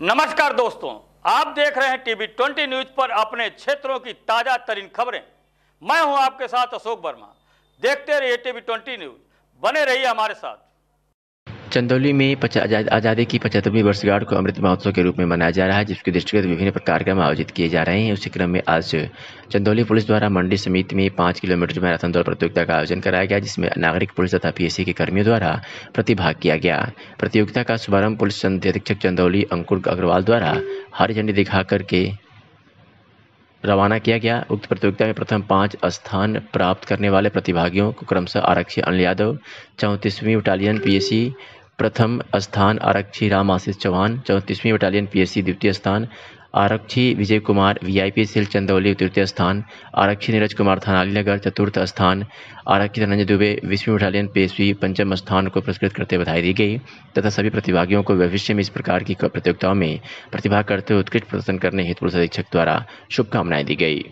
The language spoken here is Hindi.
नमस्कार दोस्तों आप देख रहे हैं टीवी ट्वेंटी न्यूज पर अपने क्षेत्रों की ताजा तरीन खबरें मैं हूं आपके साथ अशोक वर्मा देखते रहिए टीवी ट्वेंटी न्यूज बने रहिए हमारे साथ चंदौली में आज़ादी की पचहत्तरवीं वर्षगांठ को अमृत महोत्सव के रूप में मनाया जा रहा है जिसके दृष्टिगत विभिन्न कार्यक्रम आयोजित किए जा रहे हैं उसी क्रम में आज चंदौली पुलिस द्वारा मंडी समिति में पाँच किलोमीटर मैराथन दौड़ प्रतियोगिता का आयोजन कराया गया जिसमें नागरिक पुलिस तथा पीएससी के कर्मियों द्वारा प्रतिभाग किया गया प्रतियोगिता का शुभारंभ पुलिस अधीक्षक चंदौली अंकुर अग्रवाल द्वारा हरी झंडी दिखा करके रवाना किया गया उक्त प्रतियोगिता में प्रथम पांच स्थान प्राप्त करने वाले प्रतिभागियों को क्रमशः आरक्षी अनिल यादव चौंतीसवीं बटालियन पीएसी प्रथम स्थान आरक्षी राम आशीष चौहान चौंतीसवीं बटालियन पीएससी द्वितीय स्थान आरक्षी विजय कुमार वीआईपी सेल चंदौली तृतीय स्थान आरक्षी नीरज कुमार थानाली नगर चतुर्थ स्थान आरक्षी धनंजय दुबे विश्व बटालियन पेशवी पंचम स्थान को पुरस्कृत करते बधाई दी गई तथा सभी प्रतिभागियों को भविष्य में इस प्रकार की प्रतियोगिताओं में प्रतिभा करते उत्कृष्ट प्रदर्शन करने हेतु पुलिस अधीक्षक द्वारा शुभकामनाएं दी गई